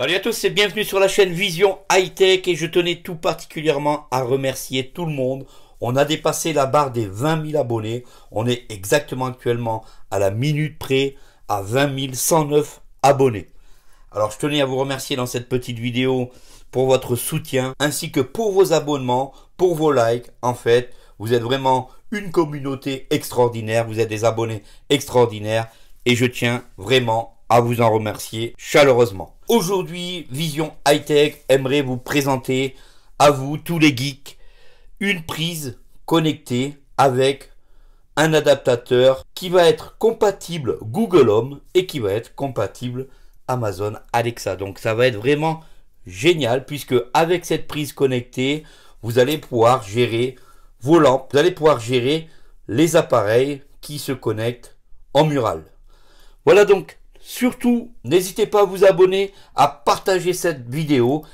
Salut à tous et bienvenue sur la chaîne Vision High Tech et je tenais tout particulièrement à remercier tout le monde. On a dépassé la barre des 20 000 abonnés. On est exactement actuellement à la minute près à 20 109 abonnés. Alors je tenais à vous remercier dans cette petite vidéo pour votre soutien ainsi que pour vos abonnements, pour vos likes. En fait, vous êtes vraiment une communauté extraordinaire. Vous êtes des abonnés extraordinaires et je tiens vraiment à vous en remercier chaleureusement. Aujourd'hui, Vision Hightech aimerait vous présenter à vous tous les geeks une prise connectée avec un adaptateur qui va être compatible Google Home et qui va être compatible Amazon Alexa. Donc ça va être vraiment génial puisque avec cette prise connectée, vous allez pouvoir gérer vos lampes, vous allez pouvoir gérer les appareils qui se connectent en mural. Voilà donc Surtout, n'hésitez pas à vous abonner, à partager cette vidéo.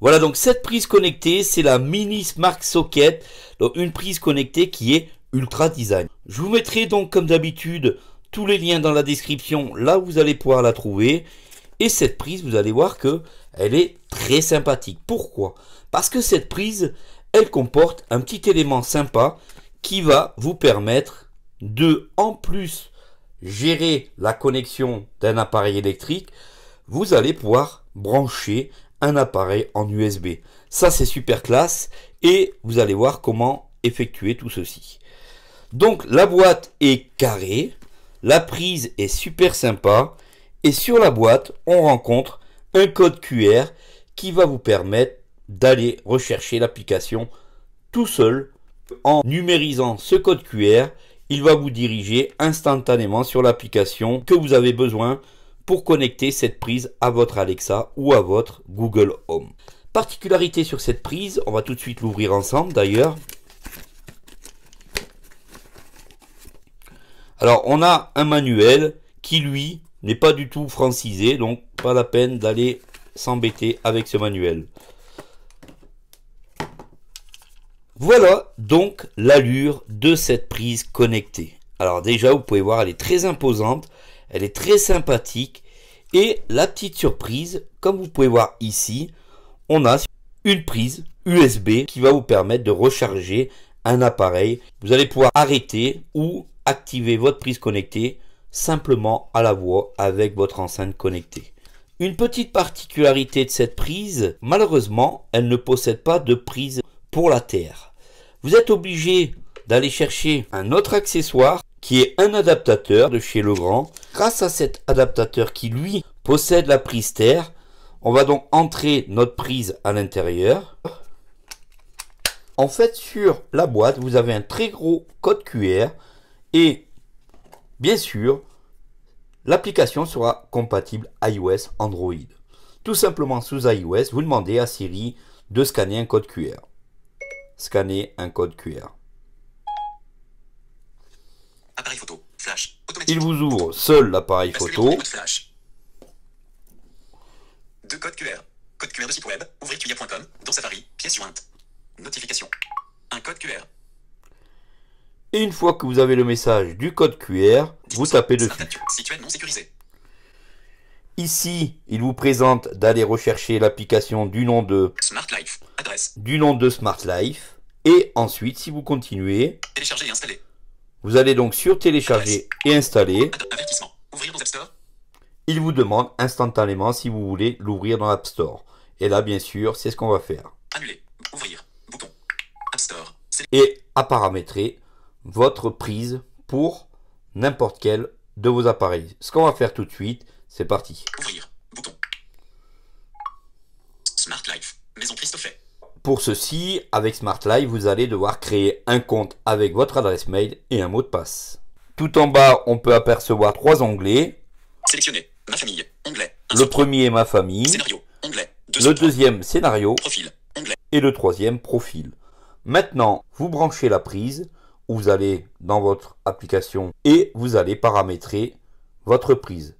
Voilà donc cette prise connectée, c'est la Mini Smart Socket, donc une prise connectée qui est ultra design. Je vous mettrai donc comme d'habitude tous les liens dans la description, là vous allez pouvoir la trouver. Et cette prise, vous allez voir que elle est très sympathique. Pourquoi Parce que cette prise, elle comporte un petit élément sympa qui va vous permettre de, en plus, gérer la connexion d'un appareil électrique, vous allez pouvoir brancher un appareil en USB. Ça, c'est super classe et vous allez voir comment effectuer tout ceci. Donc, la boîte est carrée, la prise est super sympa et sur la boîte, on rencontre un code QR qui va vous permettre d'aller rechercher l'application tout seul en numérisant ce code QR. Il va vous diriger instantanément sur l'application que vous avez besoin pour connecter cette prise à votre Alexa ou à votre Google Home. Particularité sur cette prise, on va tout de suite l'ouvrir ensemble d'ailleurs. Alors on a un manuel qui lui n'est pas du tout francisé, donc pas la peine d'aller s'embêter avec ce manuel. Voilà donc l'allure de cette prise connectée. Alors déjà, vous pouvez voir, elle est très imposante, elle est très sympathique. Et la petite surprise, comme vous pouvez voir ici, on a une prise USB qui va vous permettre de recharger un appareil. Vous allez pouvoir arrêter ou activer votre prise connectée simplement à la voix avec votre enceinte connectée. Une petite particularité de cette prise, malheureusement, elle ne possède pas de prise la terre. Vous êtes obligé d'aller chercher un autre accessoire qui est un adaptateur de chez grand Grâce à cet adaptateur qui lui possède la prise terre, on va donc entrer notre prise à l'intérieur. En fait, sur la boîte, vous avez un très gros code QR et bien sûr, l'application sera compatible iOS Android. Tout simplement sous iOS, vous demandez à Siri de scanner un code QR scanner un code QR. Appareil photo, flash, Il vous ouvre seul l'appareil photo. Flash. Deux codes QR. Code QR de site web, ouvrez cuia.com, dans Safari, pièce jointe. Notification. Un code QR. Et une fois que vous avez le message du code QR, vous tapez dessus. situé non sécurisé. Ici, il vous présente d'aller rechercher l'application du nom de Smart Life, Du nom de Smart Life. Et ensuite, si vous continuez, télécharger Vous allez donc sur télécharger et installer. Il vous demande instantanément si vous voulez l'ouvrir dans l'App Store. Et là, bien sûr, c'est ce qu'on va faire. Et à paramétrer votre prise pour n'importe quel de vos appareils. Ce qu'on va faire tout de suite, c'est parti. Ouvrir. Bouton. Smart Life. Maison Christophe. Pour ceci, avec Smart Life, vous allez devoir créer un compte avec votre adresse mail et un mot de passe. Tout en bas, on peut apercevoir trois onglets. Sélectionner. Ma famille. Onglet. Le premier est ma famille. le deuxième, scénario. Et le troisième, profil. Maintenant, vous branchez la prise. Vous allez dans votre application et vous allez paramétrer votre prise.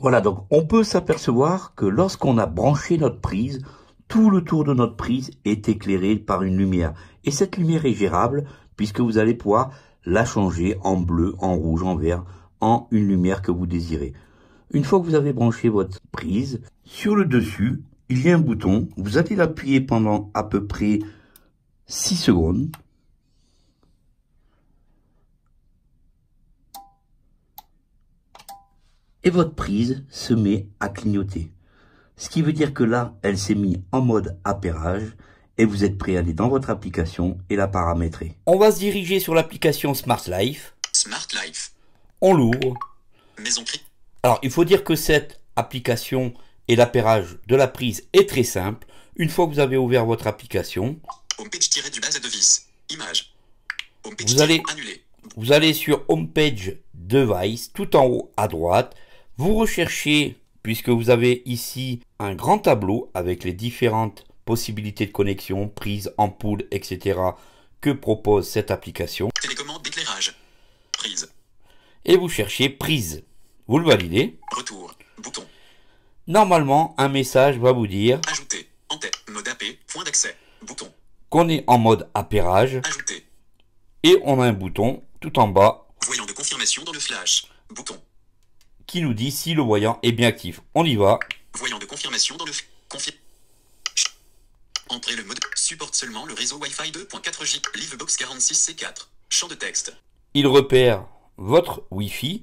Voilà, donc on peut s'apercevoir que lorsqu'on a branché notre prise, tout le tour de notre prise est éclairé par une lumière. Et cette lumière est gérable puisque vous allez pouvoir la changer en bleu, en rouge, en vert, en une lumière que vous désirez. Une fois que vous avez branché votre prise, sur le dessus, il y a un bouton. Vous allez l'appuyer pendant à peu près 6 secondes. et votre prise se met à clignoter. Ce qui veut dire que là, elle s'est mise en mode appairage et vous êtes prêt à aller dans votre application et la paramétrer. On va se diriger sur l'application Smart Life. Smart Life. On l'ouvre. Maison cri. Alors, il faut dire que cette application et l'appairage de la prise est très simple. Une fois que vous avez ouvert votre application, du image. vous allez annuler. Vous allez sur homepage device tout en haut à droite vous recherchez, puisque vous avez ici un grand tableau avec les différentes possibilités de connexion, prise, ampoule, etc. que propose cette application. Télécommande d'éclairage. Prise. Et vous cherchez prise. Vous le validez. Retour. Bouton. Normalement, un message va vous dire Ajouter. En Mode Point d'accès. Bouton. Qu'on est en mode appairage. Ajouter. Et on a un bouton tout en bas. Voyant de confirmation dans le flash. Bouton qui nous dit si le voyant est bien actif. On y va. Voyant de confirmation dans le Confir... Entrez le mode supporte seulement le réseau Wi-Fi 2.4G Livebox 46C4. Champ de texte. Il repère votre Wi-Fi.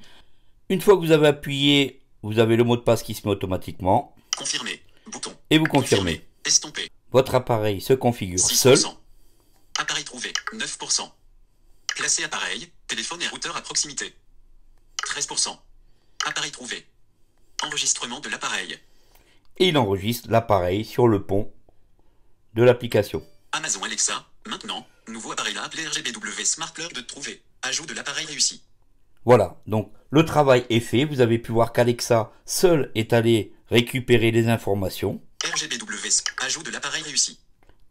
Une fois que vous avez appuyé, vous avez le mot de passe qui se met automatiquement. Confirmer. Bouton. Et vous confirmez. Estomper. Votre appareil se configure seul. Appareil trouvé. 9%. Placer appareil, téléphone et routeur à proximité. 13%. Appareil trouvé. Enregistrement de l'appareil. Et il enregistre l'appareil sur le pont de l'application. Amazon Alexa, maintenant, nouveau appareil à RGBW Smart de trouvé. Ajout de l'appareil réussi. Voilà, donc le travail est fait. Vous avez pu voir qu'Alexa seul est allé récupérer les informations. RGBW, ajout de l'appareil réussi.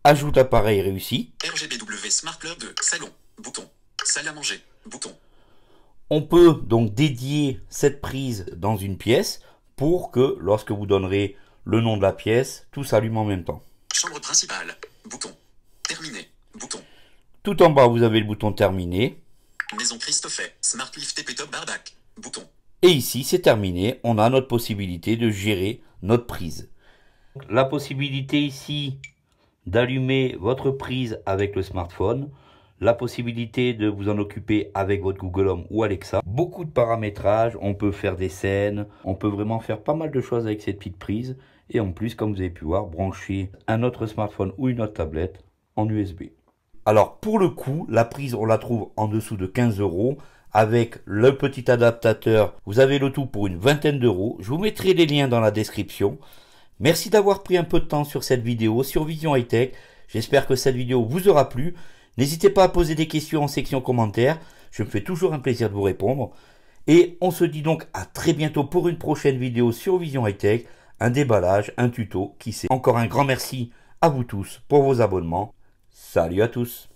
Ajout appareil réussi. RGBW Smart de salon, bouton. Salle à manger, bouton. On peut donc dédier cette prise dans une pièce pour que lorsque vous donnerez le nom de la pièce, tout s'allume en même temps. Chambre principale, bouton. Terminé, bouton. Tout en bas, vous avez le bouton terminé. Maison Christophe, Smart Lift TP Top Barback, bouton. Et ici, c'est terminé. On a notre possibilité de gérer notre prise. La possibilité ici d'allumer votre prise avec le smartphone la possibilité de vous en occuper avec votre Google Home ou Alexa. Beaucoup de paramétrages, on peut faire des scènes, on peut vraiment faire pas mal de choses avec cette petite prise. Et en plus, comme vous avez pu voir, brancher un autre smartphone ou une autre tablette en USB. Alors pour le coup, la prise, on la trouve en dessous de 15 euros. Avec le petit adaptateur, vous avez le tout pour une vingtaine d'euros. Je vous mettrai les liens dans la description. Merci d'avoir pris un peu de temps sur cette vidéo sur Vision Hightech, Tech. J'espère que cette vidéo vous aura plu. N'hésitez pas à poser des questions en section commentaires, je me fais toujours un plaisir de vous répondre. Et on se dit donc à très bientôt pour une prochaine vidéo sur Vision High Tech, un déballage, un tuto, qui sait. Encore un grand merci à vous tous pour vos abonnements. Salut à tous